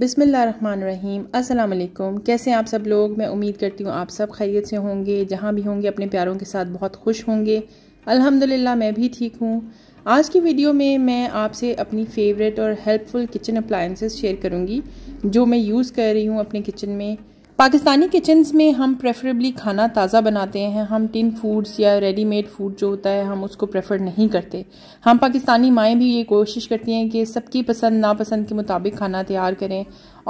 बिसमीम अस्सलाम कैसे हैं आप सब लोग मैं उम्मीद करती हूँ आप सब खैरियत से होंगे जहाँ भी होंगे अपने प्यारों के साथ बहुत खुश होंगे अल्हम्दुलिल्लाह मैं भी ठीक हूँ आज की वीडियो में मैं आपसे अपनी फेवरेट और हेल्पफुल किचन अप्लाइंसेस शेयर करूँगी जो मैं यूज़ कर रही हूँ अपने किचन में पाकिस्तानी किचन्स में हम प्रेफरेबली खाना ताज़ा बनाते हैं हम टिन फूड्स या रेडीमेड फूड जो होता है हम उसको प्रेफर नहीं करते हम पाकिस्तानी माएँ भी ये कोशिश करती हैं कि सबकी पसंद नापसंद के मुताबिक खाना तैयार करें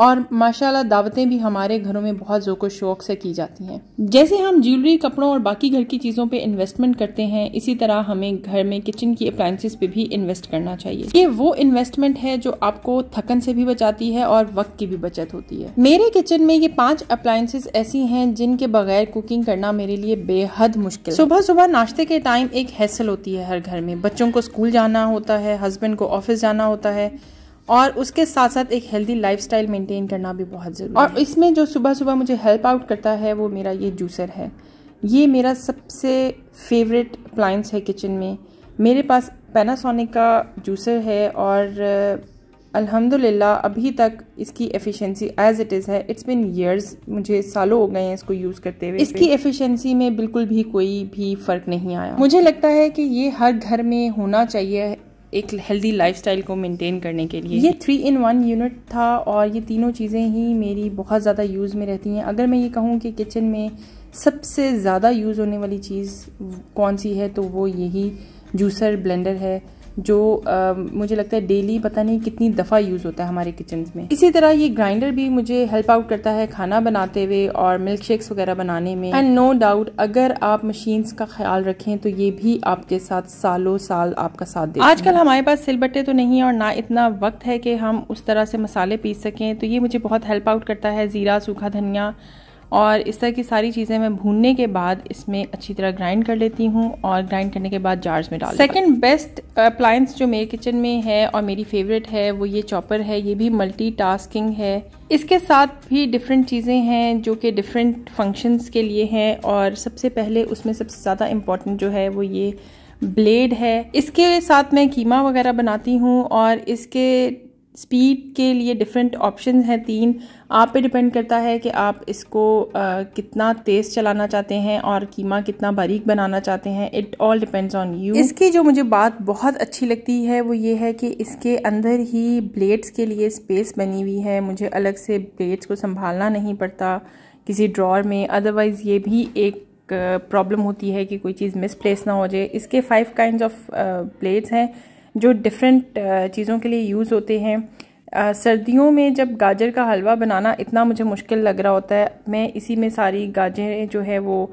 और माशाल्लाह दावतें भी हमारे घरों में बहुत जोको शौक से की जाती हैं जैसे हम ज्वेलरी कपड़ों और बाकी घर की चीज़ों पे इन्वेस्टमेंट करते हैं इसी तरह हमें घर में किचन की अप्लायसेज पे भी इन्वेस्ट करना चाहिए ये वो इन्वेस्टमेंट है जो आपको थकन से भी बचाती है और वक्त की भी बचत होती है मेरे किचन में ये पांच अप्लायंसेस ऐसी हैं जिनके बगैर कुकिंग करना मेरे लिए बेहद मुश्किल सुबह सुबह नाश्ते के टाइम एक हैसल होती है हर घर में बच्चों को स्कूल जाना होता है हस्बैंड को ऑफिस जाना होता है और उसके साथ साथ एक हेल्दी लाइफ स्टाइल मेंटेन करना भी बहुत ज़रूरी और इसमें जो सुबह सुबह मुझे हेल्प आउट करता है वो मेरा ये जूसर है ये मेरा सबसे फेवरेट अप्लाइंस है किचन में मेरे पास पैनासोनिक का जूसर है और अल्हम्दुलिल्लाह अभी तक इसकी एफिशिएंसी एज इट इज़ है इट्स बिन ईयर्स मुझे सालों हो गए हैं इसको यूज़ करते हुए इसकी एफिशिएंसी में बिल्कुल भी कोई भी फ़र्क नहीं आया मुझे लगता है कि ये हर घर में होना चाहिए एक हेल्दी लाइफस्टाइल को मेंटेन करने के लिए ये थ्री इन वन यूनिट था और ये तीनों चीज़ें ही मेरी बहुत ज़्यादा यूज़ में रहती हैं अगर मैं ये कहूँ कि किचन में सबसे ज़्यादा यूज़ होने वाली चीज़ कौन सी है तो वो यही जूसर ब्लेंडर है जो आ, मुझे लगता है डेली पता नहीं कितनी दफ़ा यूज़ होता है हमारे किचन में इसी तरह ये ग्राइंडर भी मुझे हेल्प आउट करता है खाना बनाते हुए और मिल्क शेक्स वगैरह बनाने में एंड नो डाउट अगर आप मशीन्स का ख्याल रखें तो ये भी आपके साथ सालों साल आपका साथ दे आजकल हमारे पास सिलबट्टे तो नहीं और ना इतना वक्त है कि हम उस तरह से मसाले पीस सकें तो ये मुझे बहुत हेल्प आउट करता है ज़ीरा सूखा धनिया और इस तरह की सारी चीज़ें मैं भूनने के बाद इसमें अच्छी तरह ग्राइंड कर लेती हूँ और ग्राइंड करने के बाद जार्स में डाल सेकेंड बेस्ट अप्लायंस जो मेरे किचन में है और मेरी फेवरेट है वो ये चॉपर है ये भी मल्टी है इसके साथ भी डिफरेंट चीज़ें हैं जो कि डिफरेंट फंक्शंस के लिए हैं और सबसे पहले उसमें सबसे ज़्यादा इम्पॉर्टेंट जो है वो ये ब्लेड है इसके साथ मैं कीमा वगैरह बनाती हूँ और इसके स्पीड के लिए डिफरेंट ऑप्शन हैं तीन आप पे डिपेंड करता है कि आप इसको आ, कितना तेज़ चलाना चाहते हैं और कीमा कितना बारीक बनाना चाहते हैं it all depends on you इसकी जो मुझे बात बहुत अच्छी लगती है वो ये है कि इसके अंदर ही ब्लेड्स के लिए स्पेस बनी हुई है मुझे अलग से ब्लेड्स को संभालना नहीं पड़ता किसी ड्रॉर में अदरवाइज़ ये भी एक प्रॉब्लम होती है कि कोई चीज़ मिसप्लेस ना हो जाए इसके फाइव काइंड ऑफ ब्लेड्स हैं जो डिफरेंट uh, चीज़ों के लिए यूज़ होते हैं uh, सर्दियों में जब गाजर का हलवा बनाना इतना मुझे मुश्किल लग रहा होता है मैं इसी में सारी गाजरें जो है वो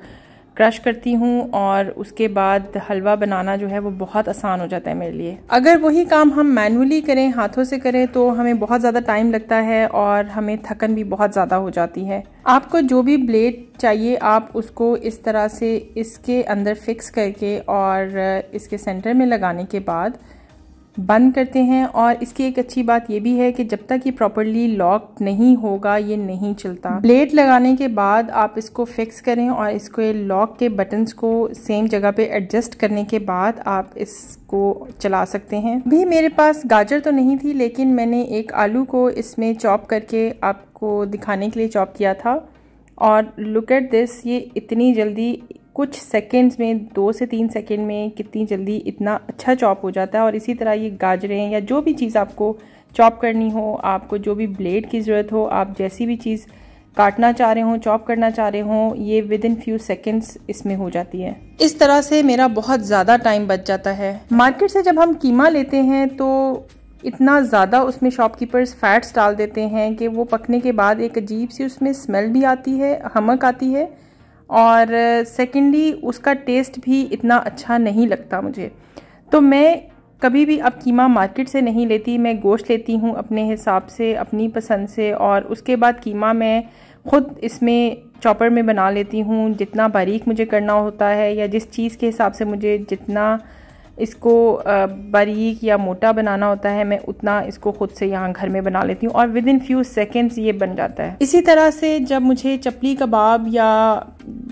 क्रश करती हूँ और उसके बाद हलवा बनाना जो है वो बहुत आसान हो जाता है मेरे लिए अगर वही काम हम मैनुअली करें हाथों से करें तो हमें बहुत ज़्यादा टाइम लगता है और हमें थकन भी बहुत ज़्यादा हो जाती है आपको जो भी ब्लेड चाहिए आप उसको इस तरह से इसके अंदर फिक्स करके और इसके सेंटर में लगाने के बाद बंद करते हैं और इसकी एक अच्छी बात यह भी है कि जब तक ये प्रॉपरली लॉक नहीं होगा ये नहीं चलता ब्लेड लगाने के बाद आप इसको फिक्स करें और इसको लॉक के बटन्स को सेम जगह पे एडजस्ट करने के बाद आप इसको चला सकते हैं भी मेरे पास गाजर तो नहीं थी लेकिन मैंने एक आलू को इसमें चॉप करके आपको दिखाने के लिए चॉप किया था और लुक एट दिस ये इतनी जल्दी कुछ सेकेंड्स में दो से तीन सेकेंड में कितनी जल्दी इतना अच्छा चॉप हो जाता है और इसी तरह ये गाजरें या जो भी चीज़ आपको चॉप करनी हो आपको जो भी ब्लेड की ज़रूरत हो आप जैसी भी चीज़ काटना चाह रहे हों चॉप करना चाह रहे हों ये विद इन फ्यू सेकेंड्स इसमें हो जाती है इस तरह से मेरा बहुत ज़्यादा टाइम बच जाता है मार्केट से जब हम कीमा लेते हैं तो इतना ज़्यादा उसमें शॉपकीपर्स फैट्स डाल देते हैं कि वो पकने के बाद एक अजीब सी उसमें स्मेल भी आती है हमक आती है और सेकेंडली उसका टेस्ट भी इतना अच्छा नहीं लगता मुझे तो मैं कभी भी अब कीमा मार्केट से नहीं लेती मैं गोश्त लेती हूँ अपने हिसाब से अपनी पसंद से और उसके बाद कीमा मैं ख़ुद इसमें चॉपर में बना लेती हूँ जितना बारीक मुझे करना होता है या जिस चीज़ के हिसाब से मुझे जितना इसको बारीक या मोटा बनाना होता है मैं उतना इसको खुद से यहाँ घर में बना लेती हूँ और विद इन फ्यू सेकेंड्स ये बन जाता है इसी तरह से जब मुझे चपली कबाब या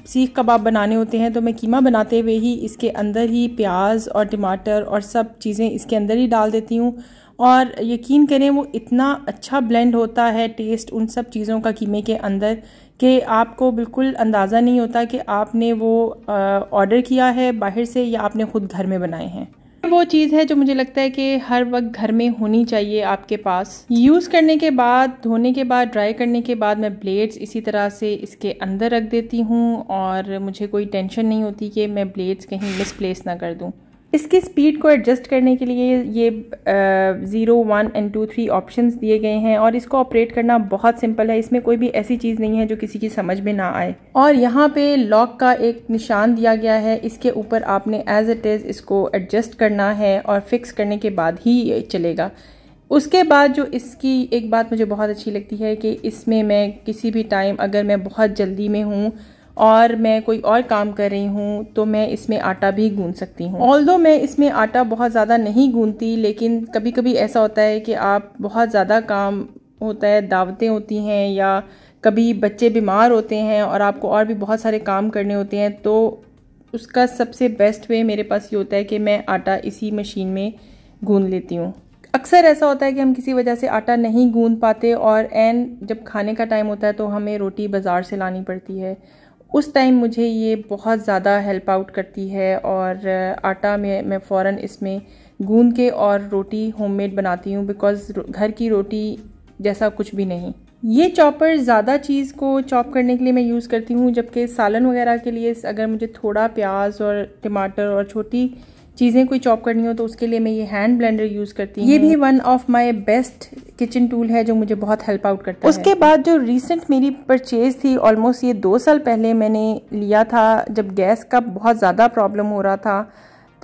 सीख कबाब बनाने होते हैं तो मैं कीमा बनाते हुए ही इसके अंदर ही प्याज और टमाटर और सब चीज़ें इसके अंदर ही डाल देती हूँ और यकीन करें वो इतना अच्छा ब्लेंड होता है टेस्ट उन सब चीज़ों का कीमे के अंदर कि आपको बिल्कुल अंदाज़ा नहीं होता कि आपने वो ऑर्डर किया है बाहर से या आपने ख़ुद घर में बनाए हैं वो चीज़ है जो मुझे लगता है कि हर वक्त घर में होनी चाहिए आपके पास यूज़ करने के बाद धोने के बाद ड्राई करने के बाद मैं ब्लेड्स इसी तरह से इसके अंदर रख देती हूँ और मुझे कोई टेंशन नहीं होती कि मैं ब्लेड्स कहीं मिसप्लेस ना कर दूँ इसकी स्पीड को एडजस्ट करने के लिए ये zero one and two three options दिए गए हैं और इसको ऑपरेट करना बहुत सिंपल है इसमें कोई भी ऐसी चीज़ नहीं है जो किसी की समझ में ना आए और यहाँ पे लॉक का एक निशान दिया गया है इसके ऊपर आपने एज इट इज़ इसको एडजस्ट करना है और फिक्स करने के बाद ही चलेगा उसके बाद जो इसकी एक बात मुझे बहुत अच्छी लगती है कि इसमें मैं किसी भी टाइम अगर मैं बहुत जल्दी में हूँ और मैं कोई और काम कर रही हूँ तो मैं इसमें आटा भी गूंद सकती हूँ ऑल मैं इसमें आटा बहुत ज़्यादा नहीं गूंदती लेकिन कभी कभी ऐसा होता है कि आप बहुत ज़्यादा काम होता है दावतें होती हैं या कभी बच्चे बीमार होते हैं और आपको और भी बहुत सारे काम करने होते हैं तो उसका सबसे बेस्ट वे मेरे पास ये होता है कि मैं आटा इसी मशीन में गूंद लेती हूँ अक्सर ऐसा होता है कि हम किसी वजह से आटा नहीं गूंद पाते और एन जब खाने का टाइम होता है तो हमें रोटी बाज़ार से लानी पड़ती है उस टाइम मुझे ये बहुत ज़्यादा हेल्प आउट करती है और आटा में मैं फ़ौर इसमें गूंद के और रोटी होममेड बनाती हूँ बिकॉज़ घर की रोटी जैसा कुछ भी नहीं ये चॉपर ज़्यादा चीज़ को चॉप करने के लिए मैं यूज़ करती हूँ जबकि सालन वगैरह के लिए अगर मुझे थोड़ा प्याज और टमाटर और छोटी चीज़ें कोई चॉप करनी हो तो उसके लिए मैं ये हैंड ब्लेंडर यूज़ करती हूँ ये भी one of my best kitchen tool है जो मुझे बहुत हेल्प आउट करता उसके है उसके बाद जो रिसेंट मेरी परचेज थी ऑलमोस्ट ये दो साल पहले मैंने लिया था जब गैस का बहुत ज़्यादा प्रॉब्लम हो रहा था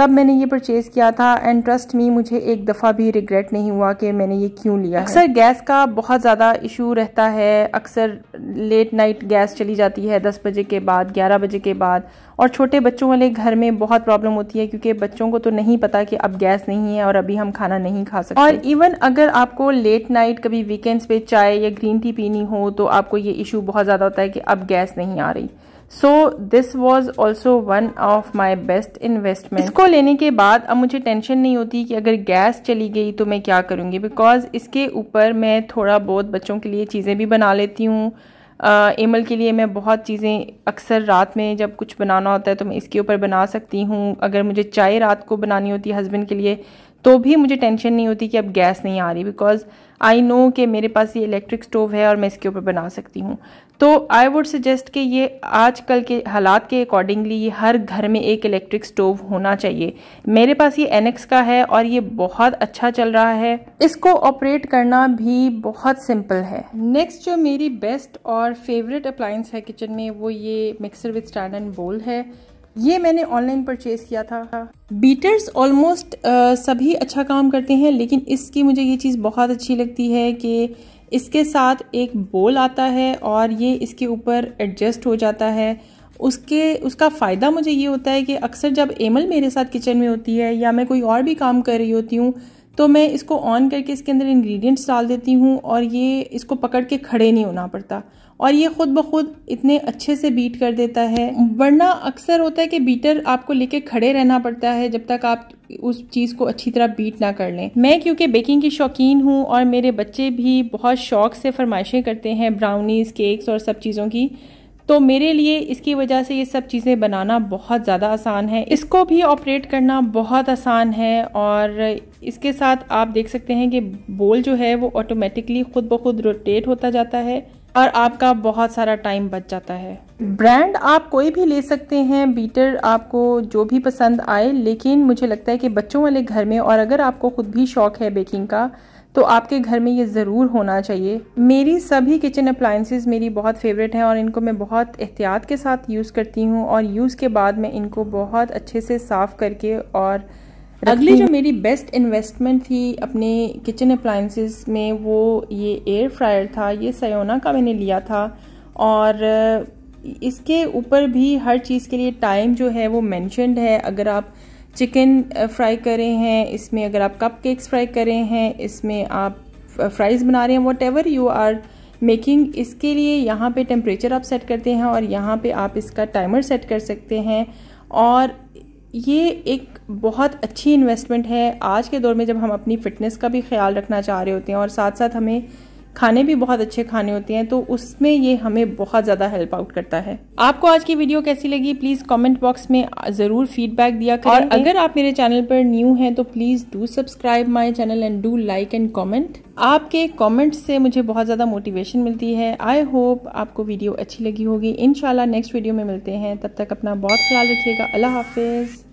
तब मैंने ये परचेज़ किया था एंड ट्रस्ट मी मुझे एक दफ़ा भी रिग्रेट नहीं हुआ कि मैंने ये क्यों लिया अक्सर गैस का बहुत ज़्यादा इशू रहता है अक्सर लेट नाइट गैस चली जाती है दस बजे के बाद ग्यारह बजे के बाद और छोटे बच्चों वाले घर में बहुत प्रॉब्लम होती है क्योंकि बच्चों को तो नहीं पता कि अब गैस नहीं है और अभी हम खाना नहीं खा सकते और इवन अगर आपको लेट नाइट कभी वीकेंड्स पे चाय या ग्रीन टी पीनी हो तो आपको ये इशू बहुत ज़्यादा होता है कि अब गैस नहीं आ रही so this was also one of my best investment इसको लेने के बाद अब मुझे टेंशन नहीं होती कि अगर गैस चली गई तो मैं क्या करूँगी बिकॉज इसके ऊपर मैं थोड़ा बहुत बच्चों के लिए चीज़ें भी बना लेती हूँ एमल के लिए मैं बहुत चीज़ें अक्सर रात में जब कुछ बनाना होता है तो मैं इसके ऊपर बना सकती हूँ अगर मुझे चाय रात को बनानी होती है हस्बैंड के लिए तो भी मुझे टेंशन नहीं होती कि अब गैस नहीं आ रही बिकॉज आई नो कि मेरे पास ये इलेक्ट्रिक स्टोव है और मैं इसके ऊपर बना सकती हूँ तो आई वुड सजेस्ट कि ये आजकल के हालात के अकॉर्डिंगली ये हर घर में एक इलेक्ट्रिक स्टोव होना चाहिए मेरे पास ये एनएक्स का है और ये बहुत अच्छा चल रहा है इसको ऑपरेट करना भी बहुत सिंपल है नेक्स्ट जो मेरी बेस्ट और फेवरेट अप्लाइंस है किचन में वो ये मिक्सर विद स्टैंड एंड बोल है ये मैंने ऑनलाइन परचेज़ किया था बीटर्स ऑलमोस्ट सभी अच्छा काम करते हैं लेकिन इसकी मुझे ये चीज़ बहुत अच्छी लगती है कि इसके साथ एक बोल आता है और ये इसके ऊपर एडजस्ट हो जाता है उसके उसका फ़ायदा मुझे ये होता है कि अक्सर जब एमल मेरे साथ किचन में होती है या मैं कोई और भी काम कर रही होती हूँ तो मैं इसको ऑन करके इसके अंदर इंग्रेडिएंट्स डाल देती हूँ और ये इसको पकड़ के खड़े नहीं होना पड़ता और ये खुद ब खुद इतने अच्छे से बीट कर देता है वरना अक्सर होता है कि बीटर आपको लेके खड़े रहना पड़ता है जब तक आप उस चीज़ को अच्छी तरह बीट ना कर लें मैं क्योंकि बेकिंग की शौकीन हूँ और मेरे बच्चे भी बहुत शौक से फरमाइशें करते हैं ब्राउनीज़ केक्स और सब चीज़ों की तो मेरे लिए इसकी वजह से ये सब चीज़ें बनाना बहुत ज़्यादा आसान है इसको भी ऑपरेट करना बहुत आसान है और इसके साथ आप देख सकते हैं कि बोल जो है वो ऑटोमेटिकली ख़ुद ब खुद रोटेट होता जाता है और आपका बहुत सारा टाइम बच जाता है ब्रांड आप कोई भी ले सकते हैं बीटर आपको जो भी पसंद आए लेकिन मुझे लगता है कि बच्चों वाले घर में और अगर आपको ख़ुद भी शौक़ है बेकिंग का तो आपके घर में ये ज़रूर होना चाहिए मेरी सभी किचन अप्लाइंसेस मेरी बहुत फेवरेट हैं और इनको मैं बहुत एहतियात के साथ यूज़ करती हूँ और यूज़ के बाद मैं इनको बहुत अच्छे से साफ़ करके और अगली जो मेरी बेस्ट इन्वेस्टमेंट थी अपने किचन अप्लाइंसिस में वो ये एयर फ्रायर था ये सयोना का मैंने लिया था और इसके ऊपर भी हर चीज़ के लिए टाइम जो है वो मैंशनड है अगर आप चिकन फ्राई कर रहे हैं इसमें अगर आप कप केक्स फ्राई कर रहे हैं इसमें आप फ्राइज़ बना रहे हैं whatever you are making इसके लिए यहाँ पे टेम्परेचर आप सेट करते हैं और यहाँ पे आप इसका टाइमर सेट कर सकते हैं और ये एक बहुत अच्छी इन्वेस्टमेंट है आज के दौर में जब हम अपनी फ़िटनेस का भी ख्याल रखना चाह रहे होते हैं और साथ साथ हमें खाने भी बहुत अच्छे खाने होते हैं तो उसमें ये हमें बहुत ज़्यादा हेल्प आउट करता है आपको आज की वीडियो कैसी लगी प्लीज़ कमेंट बॉक्स में ज़रूर फीडबैक दिया करें और अगर आप मेरे चैनल पर न्यू हैं तो please do subscribe my channel and do like and comment आपके कॉमेंट से मुझे बहुत ज़्यादा मोटिवेशन मिलती है आई होप आपको वीडियो अच्छी लगी होगी इन नेक्स्ट वीडियो में मिलते हैं तब तक अपना बहुत ख्याल रखिएगा अल्लाह हाफिज़